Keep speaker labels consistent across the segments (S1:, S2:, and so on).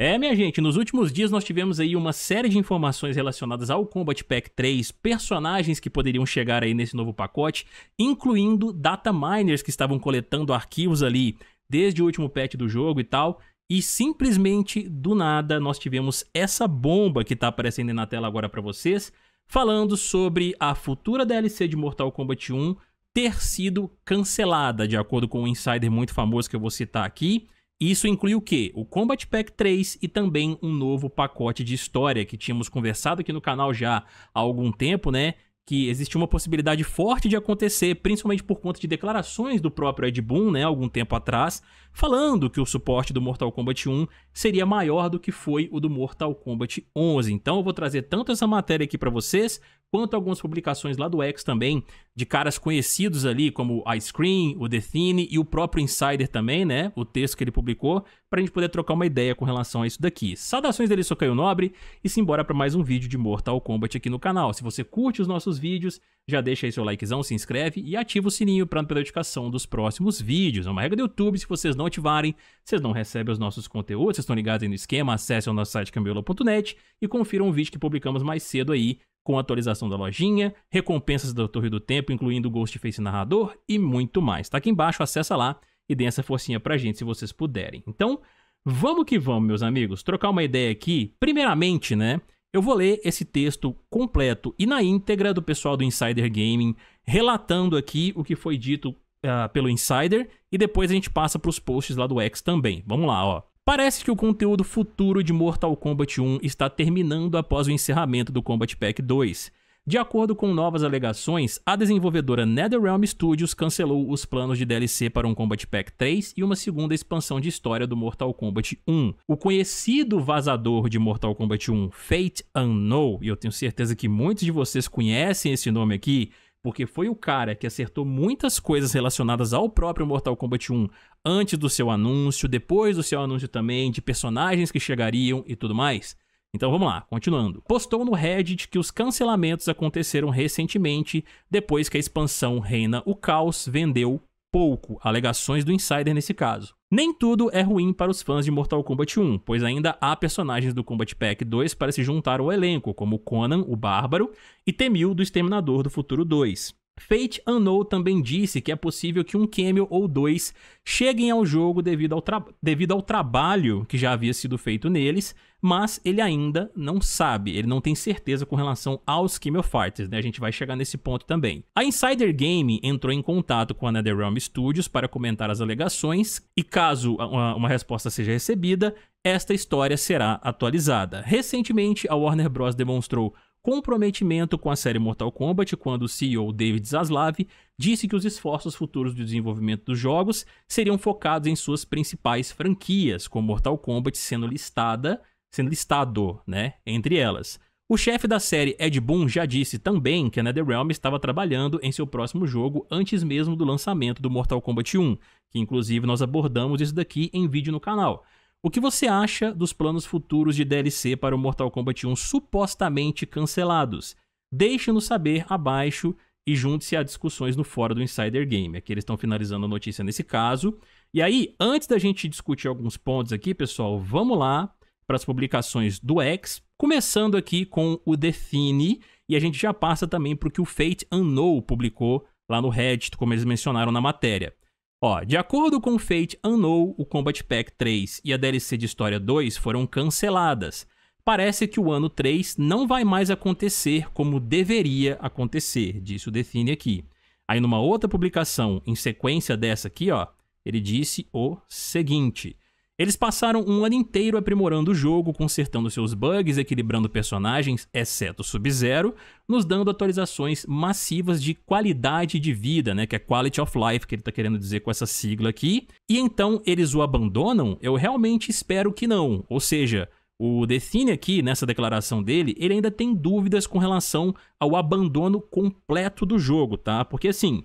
S1: É, minha gente, nos últimos dias nós tivemos aí uma série de informações relacionadas ao Combat Pack 3, personagens que poderiam chegar aí nesse novo pacote, incluindo data miners que estavam coletando arquivos ali desde o último patch do jogo e tal. E simplesmente do nada nós tivemos essa bomba que tá aparecendo na tela agora para vocês, falando sobre a futura DLC de Mortal Kombat 1 ter sido cancelada, de acordo com um insider muito famoso que eu vou citar aqui. Isso inclui o quê? O Combat Pack 3 e também um novo pacote de história que tínhamos conversado aqui no canal já há algum tempo, né? Que existe uma possibilidade forte de acontecer, principalmente por conta de declarações do próprio Ed Boon, né, algum tempo atrás, falando que o suporte do Mortal Kombat 1 seria maior do que foi o do Mortal Kombat 11. Então eu vou trazer tanto essa matéria aqui para vocês, quanto algumas publicações lá do X também, de caras conhecidos ali, como o Ice Cream, o The Thine e o próprio Insider também, né? O texto que ele publicou, para a gente poder trocar uma ideia com relação a isso daqui. Saudações dele, sou Caio Nobre, e simbora para mais um vídeo de Mortal Kombat aqui no canal. Se você curte os nossos vídeos, já deixa aí seu likezão, se inscreve e ativa o sininho para não perder notificação dos próximos vídeos. É uma regra do YouTube, se vocês não ativarem, vocês não recebem os nossos conteúdos, vocês estão ligados aí no esquema, acessem o nosso site cambiola.net e confiram um vídeo que publicamos mais cedo aí com atualização da lojinha, recompensas da Torre do Tempo, incluindo o Ghostface narrador e muito mais. Tá aqui embaixo, acessa lá e dê essa forcinha pra gente se vocês puderem. Então, vamos que vamos, meus amigos, trocar uma ideia aqui. Primeiramente, né, eu vou ler esse texto completo e na íntegra do pessoal do Insider Gaming, relatando aqui o que foi dito uh, pelo Insider e depois a gente passa para os posts lá do X também. Vamos lá, ó. Parece que o conteúdo futuro de Mortal Kombat 1 está terminando após o encerramento do Combat Pack 2. De acordo com novas alegações, a desenvolvedora NetherRealm Studios cancelou os planos de DLC para um Combat Pack 3 e uma segunda expansão de história do Mortal Kombat 1. O conhecido vazador de Mortal Kombat 1, Fate Unknown, e eu tenho certeza que muitos de vocês conhecem esse nome aqui, porque foi o cara que acertou muitas coisas relacionadas ao próprio Mortal Kombat 1 antes do seu anúncio, depois do seu anúncio também, de personagens que chegariam e tudo mais. Então vamos lá, continuando. Postou no Reddit que os cancelamentos aconteceram recentemente, depois que a expansão Reina o Caos vendeu pouco, alegações do Insider nesse caso. Nem tudo é ruim para os fãs de Mortal Kombat 1, pois ainda há personagens do Combat Pack 2 para se juntar ao elenco, como Conan, o Bárbaro, e Temil, do Exterminador do Futuro 2. Fate Unknown também disse que é possível que um Camel ou dois cheguem ao jogo devido ao, devido ao trabalho que já havia sido feito neles, mas ele ainda não sabe, ele não tem certeza com relação aos Camel fighters, né? A gente vai chegar nesse ponto também. A Insider Game entrou em contato com a NetherRealm Studios para comentar as alegações e caso uma, uma resposta seja recebida, esta história será atualizada. Recentemente, a Warner Bros. demonstrou comprometimento com a série Mortal Kombat quando o CEO David Zaslav disse que os esforços futuros de desenvolvimento dos jogos seriam focados em suas principais franquias, com Mortal Kombat sendo listada, sendo listado, né, entre elas. O chefe da série Ed Boon já disse também que a NetherRealm estava trabalhando em seu próximo jogo antes mesmo do lançamento do Mortal Kombat 1, que inclusive nós abordamos isso daqui em vídeo no canal. O que você acha dos planos futuros de DLC para o Mortal Kombat 1 supostamente cancelados? Deixe-nos saber abaixo e junte-se a discussões no fórum do Insider Game. Aqui eles estão finalizando a notícia nesse caso. E aí, antes da gente discutir alguns pontos aqui, pessoal, vamos lá para as publicações do X, começando aqui com o Define, e a gente já passa também para o que o Fate Unknown publicou lá no Reddit, como eles mencionaram na matéria. Ó, de acordo com Fate Unknown, o Combat Pack 3 e a DLC de História 2 foram canceladas. Parece que o ano 3 não vai mais acontecer como deveria acontecer, disse o Define aqui. Aí numa outra publicação, em sequência dessa aqui, ó, ele disse o seguinte... Eles passaram um ano inteiro aprimorando o jogo, consertando seus bugs, equilibrando personagens, exceto Sub-Zero, nos dando atualizações massivas de qualidade de vida, né, que é quality of life que ele está querendo dizer com essa sigla aqui. E então eles o abandonam? Eu realmente espero que não. Ou seja, o Define aqui, nessa declaração dele, ele ainda tem dúvidas com relação ao abandono completo do jogo, tá? Porque assim,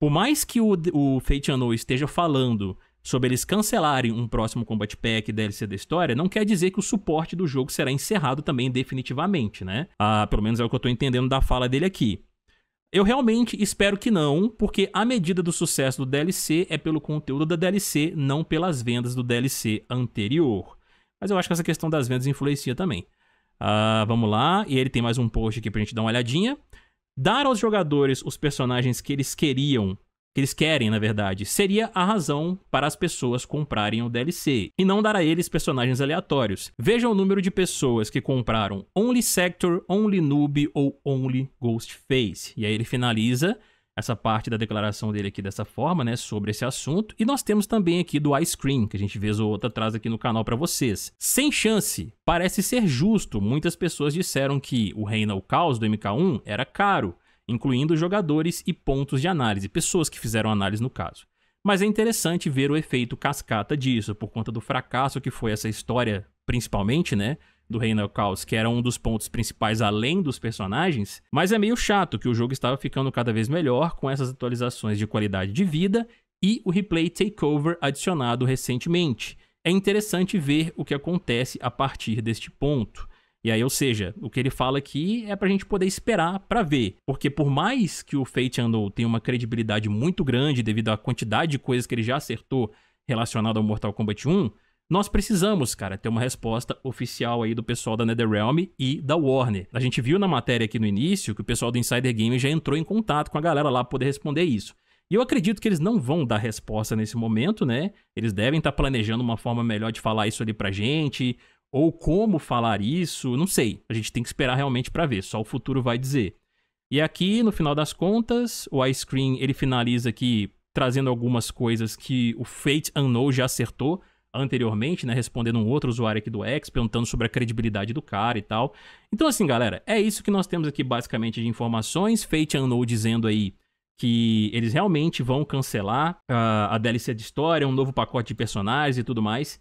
S1: por mais que o, o Fate Anno esteja falando sobre eles cancelarem um próximo Combat Pack DLC da história, não quer dizer que o suporte do jogo será encerrado também definitivamente, né? Ah, pelo menos é o que eu tô entendendo da fala dele aqui. Eu realmente espero que não, porque a medida do sucesso do DLC é pelo conteúdo da DLC, não pelas vendas do DLC anterior. Mas eu acho que essa questão das vendas influencia também. Ah, vamos lá, e ele tem mais um post aqui pra gente dar uma olhadinha. Dar aos jogadores os personagens que eles queriam que eles querem, na verdade, seria a razão para as pessoas comprarem o DLC e não dar a eles personagens aleatórios. Vejam o número de pessoas que compraram Only Sector, Only Noob ou Only Ghostface. E aí ele finaliza essa parte da declaração dele aqui dessa forma, né, sobre esse assunto. E nós temos também aqui do Ice Cream, que a gente vez ou outra traz aqui no canal para vocês. Sem chance, parece ser justo. Muitas pessoas disseram que o Reina o Caos do MK1 era caro incluindo jogadores e pontos de análise, pessoas que fizeram análise no caso. Mas é interessante ver o efeito cascata disso, por conta do fracasso que foi essa história, principalmente, né? do Reino do Caos, que era um dos pontos principais além dos personagens, mas é meio chato que o jogo estava ficando cada vez melhor com essas atualizações de qualidade de vida e o replay takeover adicionado recentemente. É interessante ver o que acontece a partir deste ponto. E aí, ou seja, o que ele fala aqui é pra gente poder esperar para ver. Porque por mais que o Fate Unknown tenha uma credibilidade muito grande devido à quantidade de coisas que ele já acertou relacionado ao Mortal Kombat 1, nós precisamos, cara, ter uma resposta oficial aí do pessoal da NetherRealm e da Warner. A gente viu na matéria aqui no início que o pessoal do Insider Game já entrou em contato com a galera lá para poder responder isso. E eu acredito que eles não vão dar resposta nesse momento, né? Eles devem estar tá planejando uma forma melhor de falar isso ali pra gente, ou como falar isso, não sei. A gente tem que esperar realmente para ver, só o futuro vai dizer. E aqui, no final das contas, o Ice Cream ele finaliza aqui trazendo algumas coisas que o Fate Unknown já acertou anteriormente, né, respondendo um outro usuário aqui do X, perguntando sobre a credibilidade do cara e tal. Então assim, galera, é isso que nós temos aqui basicamente de informações, Fate Unknown dizendo aí que eles realmente vão cancelar uh, a DLC de história, um novo pacote de personagens e tudo mais.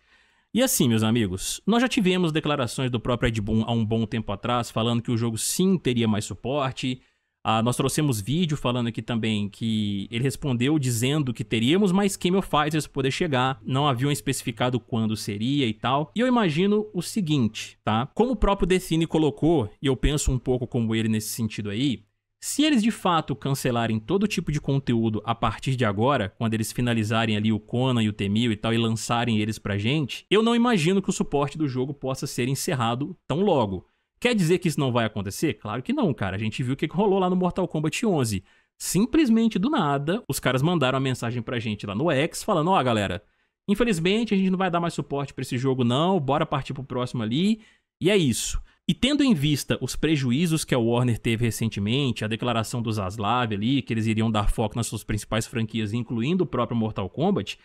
S1: E assim, meus amigos, nós já tivemos declarações do próprio Ed Boon há um bom tempo atrás, falando que o jogo sim teria mais suporte. Ah, nós trouxemos vídeo falando aqui também que ele respondeu dizendo que teríamos mais Chemiofighters para poder chegar, não haviam especificado quando seria e tal. E eu imagino o seguinte, tá? Como o próprio Decine colocou, e eu penso um pouco como ele nesse sentido aí, se eles de fato cancelarem todo tipo de conteúdo a partir de agora, quando eles finalizarem ali o Conan e o Temil e tal e lançarem eles pra gente, eu não imagino que o suporte do jogo possa ser encerrado tão logo. Quer dizer que isso não vai acontecer? Claro que não, cara. A gente viu o que rolou lá no Mortal Kombat 11. Simplesmente do nada, os caras mandaram a mensagem pra gente lá no X falando: "Ó, oh, galera, infelizmente a gente não vai dar mais suporte para esse jogo não, bora partir pro próximo ali". E é isso. E tendo em vista os prejuízos que a Warner teve recentemente, a declaração do Zaslav ali, que eles iriam dar foco nas suas principais franquias, incluindo o próprio Mortal Kombat,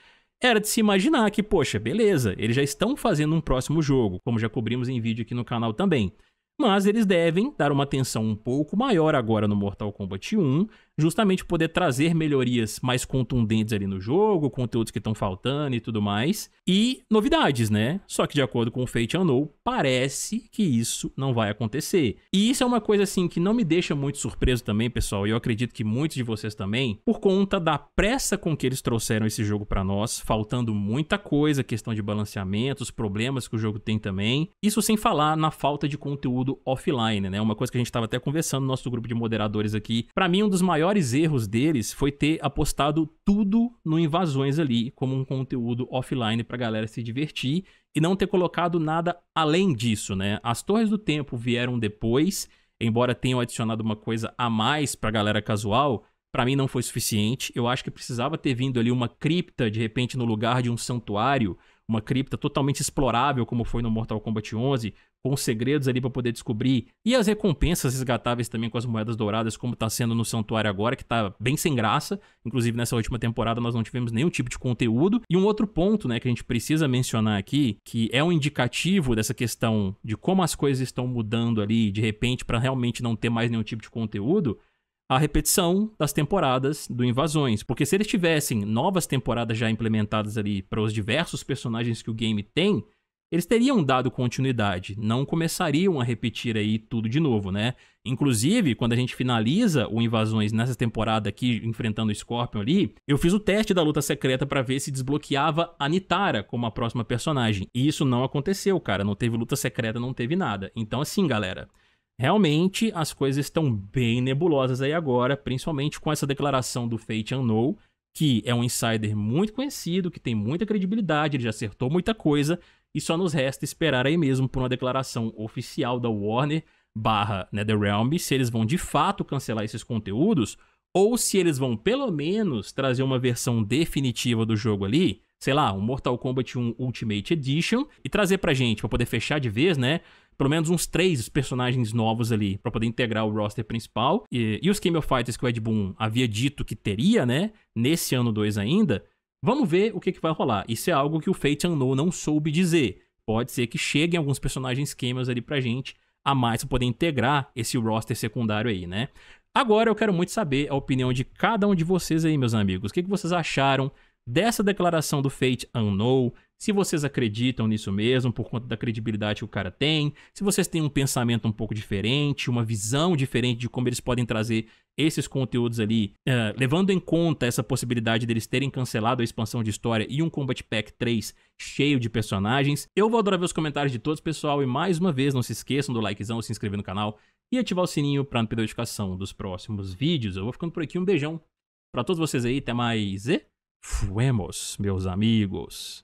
S1: era de se imaginar que, poxa, beleza, eles já estão fazendo um próximo jogo, como já cobrimos em vídeo aqui no canal também. Mas eles devem dar uma atenção um pouco maior agora no Mortal Kombat 1, justamente poder trazer melhorias mais contundentes ali no jogo, conteúdos que estão faltando e tudo mais, e novidades, né? Só que de acordo com o Fate Unknown, parece que isso não vai acontecer. E isso é uma coisa assim que não me deixa muito surpreso também, pessoal, e eu acredito que muitos de vocês também, por conta da pressa com que eles trouxeram esse jogo para nós, faltando muita coisa, questão de balanceamento, os problemas que o jogo tem também. Isso sem falar na falta de conteúdo offline, né? Uma coisa que a gente estava até conversando no nosso grupo de moderadores aqui. Para mim, um dos maiores maiores erros deles foi ter apostado tudo no Invasões ali, como um conteúdo offline pra galera se divertir e não ter colocado nada além disso, né? As Torres do Tempo vieram depois, embora tenham adicionado uma coisa a mais pra galera casual, para mim não foi suficiente. Eu acho que precisava ter vindo ali uma cripta de repente no lugar de um santuário uma cripta totalmente explorável, como foi no Mortal Kombat 11, com segredos ali para poder descobrir, e as recompensas resgatáveis também com as moedas douradas, como tá sendo no Santuário agora, que tá bem sem graça. Inclusive, nessa última temporada nós não tivemos nenhum tipo de conteúdo. E um outro ponto, né, que a gente precisa mencionar aqui, que é um indicativo dessa questão de como as coisas estão mudando ali, de repente, para realmente não ter mais nenhum tipo de conteúdo, a repetição das temporadas do Invasões. Porque se eles tivessem novas temporadas já implementadas ali para os diversos personagens que o game tem, eles teriam dado continuidade, não começariam a repetir aí tudo de novo, né? Inclusive, quando a gente finaliza o Invasões nessa temporada aqui, enfrentando o Scorpion ali, eu fiz o teste da luta secreta para ver se desbloqueava a Nitara como a próxima personagem. E isso não aconteceu, cara. Não teve luta secreta, não teve nada. Então, assim, galera, realmente as coisas estão bem nebulosas aí agora, principalmente com essa declaração do Fate Unknown, que é um insider muito conhecido, que tem muita credibilidade, ele já acertou muita coisa, e só nos resta esperar aí mesmo por uma declaração oficial da Warner barra NetherRealm se eles vão de fato cancelar esses conteúdos ou se eles vão pelo menos trazer uma versão definitiva do jogo ali, sei lá, um Mortal Kombat 1 Ultimate Edition e trazer pra gente, pra poder fechar de vez, né, pelo menos uns três personagens novos ali para poder integrar o roster principal. E, e os King of Fighters que o Ed Boon havia dito que teria, né? Nesse ano 2 ainda. Vamos ver o que, que vai rolar. Isso é algo que o Fate Unknown não soube dizer. Pode ser que cheguem alguns personagens cameos ali pra gente a mais pra poder integrar esse roster secundário aí, né? Agora eu quero muito saber a opinião de cada um de vocês aí, meus amigos. O que, que vocês acharam dessa declaração do Fate Unknown? se vocês acreditam nisso mesmo, por conta da credibilidade que o cara tem, se vocês têm um pensamento um pouco diferente, uma visão diferente de como eles podem trazer esses conteúdos ali, uh, levando em conta essa possibilidade deles terem cancelado a expansão de história e um Combat Pack 3 cheio de personagens. Eu vou adorar ver os comentários de todos, pessoal, e mais uma vez, não se esqueçam do likezão, se inscrever no canal e ativar o sininho para não perder notificação dos próximos vídeos. Eu vou ficando por aqui, um beijão para todos vocês aí, até mais e fuemos, meus amigos.